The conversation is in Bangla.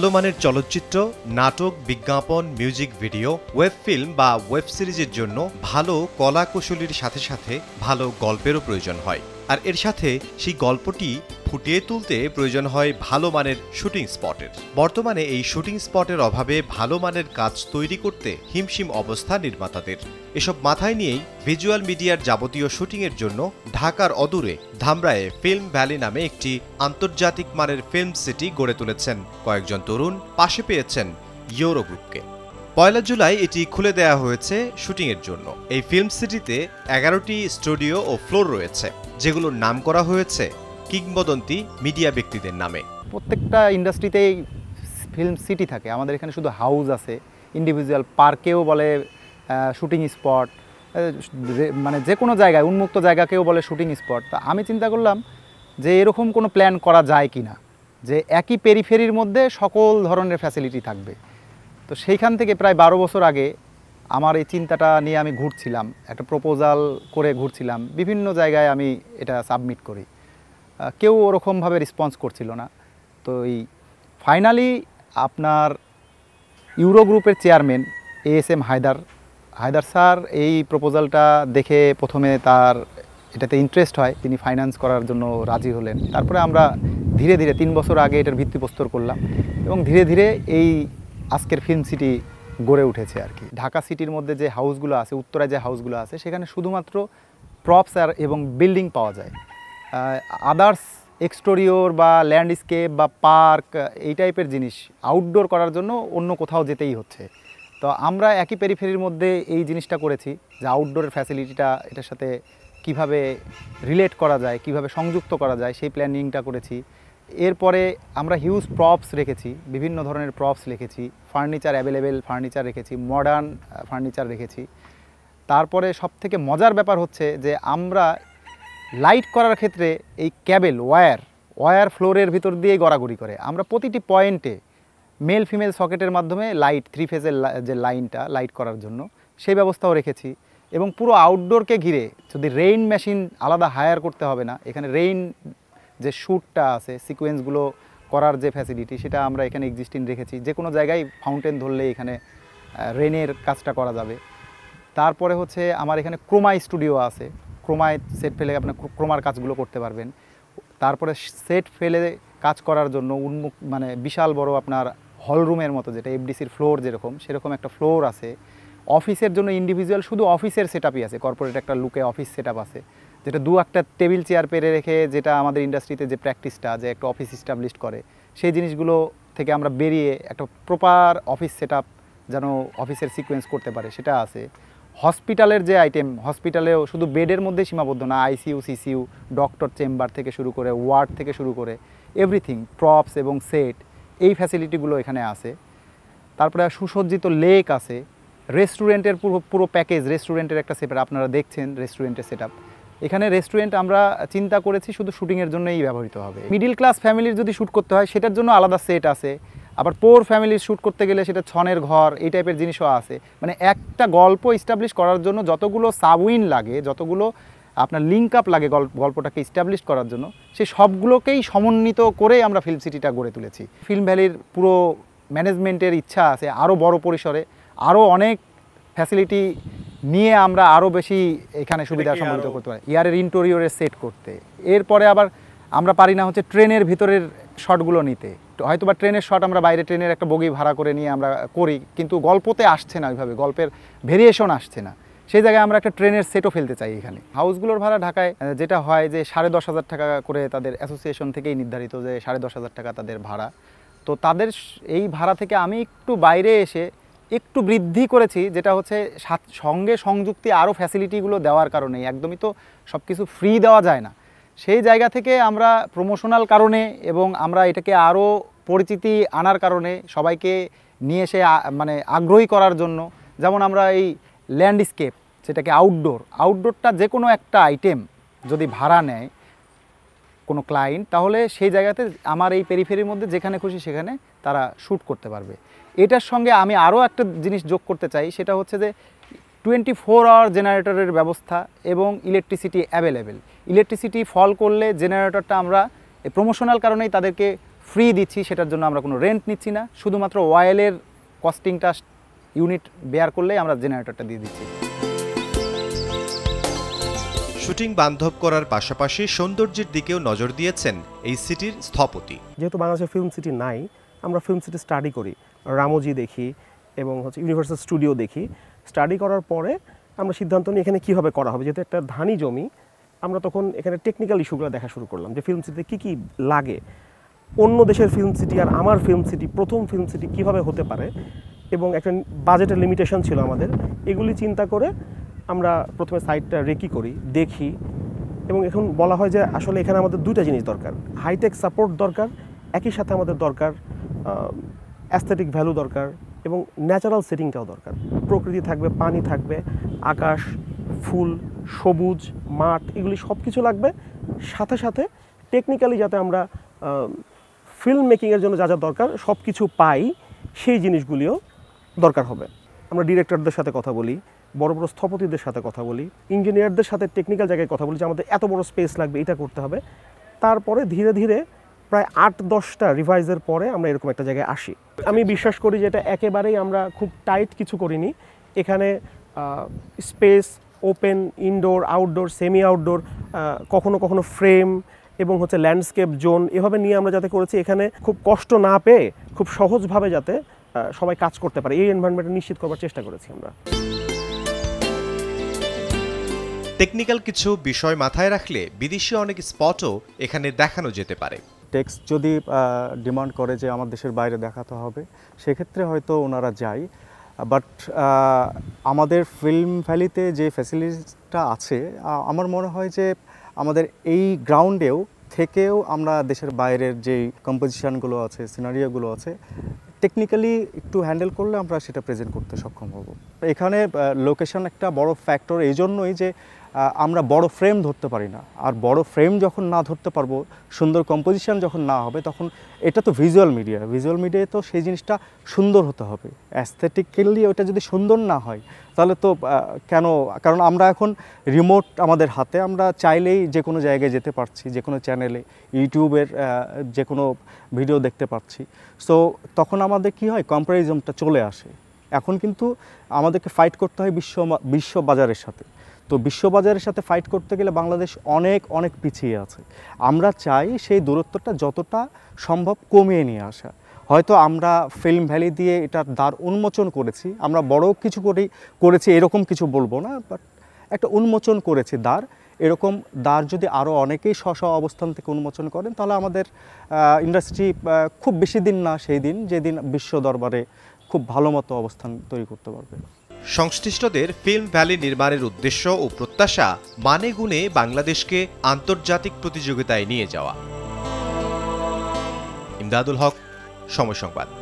ভালো মানের চলচ্চিত্র নাটক বিজ্ঞাপন মিউজিক ভিডিও ওয়েব ফিল্ম বা ওয়েব সিরিজের জন্য ভালো কলা কৌশলীর সাথে সাথে ভালো গল্পেরও প্রয়োজন হয় আর এর সাথে সেই গল্পটি ফুটিয়ে তুলতে প্রয়োজন হয় ভালো মানের শুটিং স্পটের বর্তমানে এই শুটিং স্পটের অভাবে ভালো মানের কাজ তৈরি করতে হিমশিম অবস্থা নির্মাতাদের এসব মাথায় নিয়েই ভিজুয়াল মিডিয়ার যাবতীয় শুটিংয়ের জন্য ঢাকার অদূরে ধামরায়ে ফিল্ম ভ্যালি নামে একটি আন্তর্জাতিক মানের ফিল্ম সিটি গড়ে তুলেছেন কয়েকজন তরুণ পাশে পেয়েছেন ইউরো গ্রুপকে পয়লা জুলাই এটি খুলে দেয়া হয়েছে শুটিংয়ের জন্য এই ফিল্ম সিটিতে এগারোটি স্টুডিও ও ফ্লোর রয়েছে যেগুলোর নাম করা হয়েছে কিংবদন্তি মিডিয়া ব্যক্তিদের নামে প্রত্যেকটা ইন্ডাস্ট্রিতেই ফিল্ম সিটি থাকে আমাদের এখানে শুধু হাউস আছে ইন্ডিভিজুয়াল পার্কেও বলে শুটিং স্পট মানে যে কোনো জায়গায় উন্মুক্ত জায়গাকেও বলে শুটিং স্পট তা আমি চিন্তা করলাম যে এরকম কোনো প্ল্যান করা যায় কি না যে একই পেরিফেরির মধ্যে সকল ধরনের ফ্যাসিলিটি থাকবে তো সেইখান থেকে প্রায় বারো বছর আগে আমার এই চিন্তাটা নিয়ে আমি ঘুরছিলাম একটা প্রপোজাল করে ঘুরছিলাম বিভিন্ন জায়গায় আমি এটা সাবমিট করি কেউ ওরকমভাবে রেসপন্স করছিল না তো এই ফাইনালি আপনার ইউরো গ্রুপের chairman A S M Haider Haider sir এই প্রপোজালটা দেখে প্রথমে তার এটাতে ইন্টারেস্ট হয় তিনি ফাইন্যান্স করার জন্য রাজি হলেন তারপরে আমরা ধীরে ধীরে তিন বছর আগে এটার ভিত্তিপ্রস্তর করলাম এবং ধীরে ধীরে এই আজকের ফিল্ম সিটি গড়ে উঠেছে আর কি ঢাকা সিটির মধ্যে যে হাউসগুলো আছে উত্তরায় যে হাউসগুলো আছে সেখানে শুধুমাত্র প্রপস আর এবং বিল্ডিং পাওয়া যায় আদার্স এক্সটোরিওর বা ল্যান্ডস্কেপ বা পার্ক এই টাইপের জিনিস আউটডোর করার জন্য অন্য কোথাও যেতেই হচ্ছে তো আমরা একই পেরিফেরির মধ্যে এই জিনিসটা করেছি যে আউটডোরের ফ্যাসিলিটিটা এটার সাথে কিভাবে রিলেট করা যায় কিভাবে সংযুক্ত করা যায় সেই প্ল্যানিংটা করেছি এরপরে আমরা হিউজ প্রপস রেখেছি বিভিন্ন ধরনের প্রপস রেখেছি ফার্নিচার অ্যাভেলেবেল ফার্নিচার রেখেছি মডার্ন ফার্নিচার রেখেছি তারপরে সব থেকে মজার ব্যাপার হচ্ছে যে আমরা লাইট করার ক্ষেত্রে এই ক্যাবেল ওয়্যার ওয়্যার ফ্লোরের ভিতর দিয়েই গড়াগড়ি করে আমরা প্রতিটি পয়েন্টে মেল ফিমেল সকেটের মাধ্যমে লাইট থ্রি ফেজের যে লাইনটা লাইট করার জন্য সেই ব্যবস্থাও রেখেছি এবং পুরো আউটডোরকে ঘিরে যদি রেইন মেশিন আলাদা হায়ার করতে হবে না এখানে রেইন যে শ্যুটটা আছে সিকোয়েন্সগুলো করার যে ফ্যাসিলিটি সেটা আমরা এখানে এক্সিস্টিং রেখেছি যে কোনো জায়গায় ফাউন্টেন ধরলে এখানে রেনের কাজটা করা যাবে তারপরে হচ্ছে আমার এখানে ক্রোমা স্টুডিও আছে ক্রোমায় সেট ফেলে আপনার ক্রোমার কাজগুলো করতে পারবেন তারপরে সেট ফেলে কাজ করার জন্য উন্মুখ মানে বিশাল বড় আপনার হলরুমের মতো যেটা এফডিসির ফ্লোর যেরকম সেরকম একটা ফ্লোর আছে অফিসের জন্য ইন্ডিভিজুয়াল শুধু অফিসের সেট আছে কর্পোরেট একটা লুকে অফিস সেট আছে যেটা দু একটা টেবিল চেয়ার পেরে রেখে যেটা আমাদের ইন্ডাস্ট্রিতে যে প্র্যাকটিসটা যে একটা অফিস স্টাবলিশ করে সেই জিনিসগুলো থেকে আমরা বেরিয়ে একটা প্রপার অফিস সেট যেন অফিসের সিকোয়েন্স করতে পারে সেটা আছে হসপিটালের যে আইটেম হসপিটালেও শুধু বেডের মধ্যে সীমাবদ্ধ না আইসিউ সিসিউ ডক্টর চেম্বার থেকে শুরু করে ওয়ার্ড থেকে শুরু করে এভরিথিং প্রপস এবং সেট এই ফ্যাসিলিটিগুলো এখানে আছে তারপরে সুসজ্জিত লেক আছে রেস্টুরেন্টের পুরো পুরো প্যাকেজ রেস্টুরেন্টের একটা সেট আপনারা দেখছেন রেস্টুরেন্টের সেট এখানে রেস্টুরেন্ট আমরা চিন্তা করেছি শুধু শুটিংয়ের জন্যই ব্যবহৃত হবে মিডিল ক্লাস ফ্যামিলির যদি শ্যুট করতে হয় সেটার জন্য আলাদা সেট আছে আবার পোর ফ্যামিলির শ্যুট করতে গেলে সেটা ছনের ঘর এই টাইপের জিনিসও আছে মানে একটা গল্প ইস্টাবলিশ করার জন্য যতগুলো সাবউইন লাগে যতগুলো আপনার লিঙ্ক আপ লাগে গল্পটাকে ইস্টাবলিশ করার জন্য সে সবগুলোকেই সমন্বিত করে আমরা ফিল্ম সিটিটা গড়ে তুলেছি ফিল্ম ভ্যালির পুরো ম্যানেজমেন্টের ইচ্ছা আছে আরও বড় পরিসরে আরও অনেক ফ্যাসিলিটি নিয়ে আমরা আরও বেশি এখানে সুবিধা সম্মিলিত করতে পারি ইয়ারের ইন্টোরিয়রের সেট করতে এরপরে আবার আমরা পারি না হচ্ছে ট্রেনের ভিতরের শটগুলো নিতে হয়তো বা ট্রেনের শট আমরা বাইরে ট্রেনের একটা বগি ভাড়া করে নিয়ে আমরা করি কিন্তু গল্পতে আসছে না ওইভাবে গল্পের ভেরিয়েশন আসছে না সেই জায়গায় আমরা একটা ট্রেনের সেটও ফেলতে চাই এখানে হাউসগুলোর ভাড়া ঢাকায় যেটা হয় যে সাড়ে দশ হাজার টাকা করে তাদের অ্যাসোসিয়েশন থেকেই নির্ধারিত যে সাড়ে দশ হাজার টাকা তাদের ভাড়া তো তাদের এই ভাড়া থেকে আমি একটু বাইরে এসে একটু বৃদ্ধি করেছি যেটা হচ্ছে সঙ্গে সংযুক্তি আরও ফ্যাসিলিটিগুলো দেওয়ার কারণে একদমই তো সব কিছু ফ্রি দেওয়া যায় না সেই জায়গা থেকে আমরা প্রমোশনাল কারণে এবং আমরা এটাকে আরও পরিচিতি আনার কারণে সবাইকে নিয়ে এসে মানে আগ্রহী করার জন্য যেমন আমরা এই ল্যান্ডস্কেপ সেটাকে আউটডোর আউটডোরটা যে কোনো একটা আইটেম যদি ভাড়া নেয় কোনো ক্লায়েন্ট তাহলে সেই জায়গাতে আমার এই পেরিফেরির মধ্যে যেখানে খুশি সেখানে তারা শ্যুট করতে পারবে এটার সঙ্গে আমি আরও একটা জিনিস যোগ করতে চাই সেটা হচ্ছে যে টোয়েন্টি ফোর আওয়ার জেনারেটরের ব্যবস্থা এবং ইলেকট্রিসিটি অ্যাভেলেবেল ইলেকট্রিসিটি ফল করলে জেনারেটরটা আমরা প্রমোশনাল কারণেই তাদেরকে ফ্রি দিচ্ছি সেটার জন্য আমরা কোনো রেন্ট নিচ্ছি না শুধুমাত্র ওয়েলের কস্টিংটা ইউনিট বেয়ার করলেই আমরা জেনারেটরটা দিয়ে দিচ্ছি শুটিং বান্ধব করার পাশাপাশি সৌন্দর্যের দিকেও নজর দিয়েছেন এই সিটির স্থপতি যেহেতু বাংলাদেশে ফিল্ম সিটি নাই আমরা ফিল্ম সিটি স্টাডি করি রামোজি দেখি এবং হচ্ছে ইউনিভার্সাল স্টুডিও দেখি স্টাডি করার পরে আমরা সিদ্ধান্ত নিই এখানে কীভাবে করা হবে যেহেতু একটা ধানি জমি আমরা তখন এখানে টেকনিক্যাল ইস্যুগুলো দেখা শুরু করলাম যে ফিল্ম সিটিতে কী কী লাগে অন্য দেশের ফিল্ম সিটি আর আমার ফিল্ম সিটি প্রথম ফিল্ম সিটি কীভাবে হতে পারে এবং একটা বাজেটের লিমিটেশন ছিল আমাদের এগুলি চিন্তা করে আমরা প্রথমে সাইটটা রেকি করি দেখি এবং এখন বলা হয় যে আসলে এখানে আমাদের দুইটা জিনিস দরকার হাইটেক সাপোর্ট দরকার একই সাথে আমাদের দরকার অ্যাস্থেটিক ভ্যালু দরকার এবং ন্যাচারাল সেটিংটাও দরকার প্রকৃতি থাকবে পানি থাকবে আকাশ ফুল সবুজ মাঠ এগুলি সব কিছু লাগবে সাথে সাথে টেকনিক্যালি যাতে আমরা ফিল্ম মেকিংয়ের জন্য যা যা দরকার সব কিছু পাই সেই জিনিসগুলিও দরকার হবে আমরা ডিরেক্টরদের সাথে কথা বলি বড় বড় স্থপতিদের সাথে কথা বলি ইঞ্জিনিয়ারদের সাথে টেকনিক্যাল জায়গায় কথা বলি যে আমাদের এত বড় স্পেস লাগবে এটা করতে হবে তারপরে ধীরে ধীরে প্রায় আট দশটা রিভাইজের পরে আমরা এরকম একটা জায়গায় আসি আমি বিশ্বাস করি যে এটা একেবারেই আমরা খুব টাইট কিছু করিনি এখানে space open indoor outdoor semi outdoor কখনো কখনো ফ্রেম এবং হচ্ছে ল্যান্ডস্কেপ জোন এভাবে নিয়ে আমরা যাতে করেছি এখানে খুব কষ্ট না পেয়ে খুব সহজভাবে যাতে সবাই কাজ করতে পারে এই এনভায়রনমেন্টটা নিশ্চিত করার চেষ্টা করেছি আমরা টেকনিক্যাল কিছু বিষয় মাথায় রাখলে বিদেশি অনেক স্পটও এখানে দেখানো যেতে পারে টেক্স যদি ডিমান্ড করে যে আমার দেশের বাইরে দেখাতে হবে সেক্ষেত্রে হয়তো ওনারা যায় বাট আমাদের ফিল্ম ভ্যালিতে যে ফ্যাসিলিটিটা আছে আমার মনে হয় যে আমাদের এই গ্রাউন্ডেও থেকেও আমরা দেশের বাইরের যেই কম্পোজিশানগুলো আছে সিনারিওগুলো আছে টেকনিক্যালি একটু হ্যান্ডেল করলে আমরা সেটা প্রেজেন্ট করতে সক্ষম হব এখানে লোকেশন একটা বড় ফ্যাক্টর এই জন্যই যে আমরা বড় ফ্রেম ধরতে পারি না আর বড় ফ্রেম যখন না ধরতে পারবো সুন্দর কম্পোজিশান যখন না হবে তখন এটা তো ভিজুয়াল মিডিয়া ভিজুয়াল মিডিয়ায় তো সেই জিনিসটা সুন্দর হতে হবে অ্যাস্থেটিক্যালি ওটা যদি সুন্দর না হয় তাহলে তো কেন কারণ আমরা এখন রিমোট আমাদের হাতে আমরা চাইলেই যে কোনো জায়গায় যেতে পারছি যে কোনো চ্যানেলে ইউটিউবের যে কোনো ভিডিও দেখতে পাচ্ছি সো তখন আমাদের কি হয় কম্পারিজমটা চলে আসে এখন কিন্তু আমাদেরকে ফাইট করতে হয় বিশ্ব বিশ্ব বাজারের সাথে তো বিশ্ববাজারের সাথে ফাইট করতে গেলে বাংলাদেশ অনেক অনেক পিছিয়ে আছে আমরা চাই সেই দূরত্বটা যতটা সম্ভব কমিয়ে নিয়ে আসা হয়তো আমরা ফিল্ম ভ্যালি দিয়ে এটার দ্বার উন্মোচন করেছি আমরা বড় কিছু করি করেছি এরকম কিছু বলবো না বাট একটা উন্মোচন করেছি দ্বার এরকম দ্বার যদি আরও অনেকেই স্ব স্ব অবস্থান থেকে উন্মোচন করেন তাহলে আমাদের ইন্ডাস্ট্রি খুব বেশি দিন না সেই দিন যেদিন বিশ্ব দরবারে খুব ভালো মতো অবস্থান তৈরি করতে পারবে সংশ্লিষ্টদের ফিল্ম ভ্যালি নির্মাণের উদ্দেশ্য ও প্রত্যাশা মানে গুণে বাংলাদেশকে আন্তর্জাতিক প্রতিযোগিতায় নিয়ে যাওয়া ইমদাদুল হক সময় সংবাদ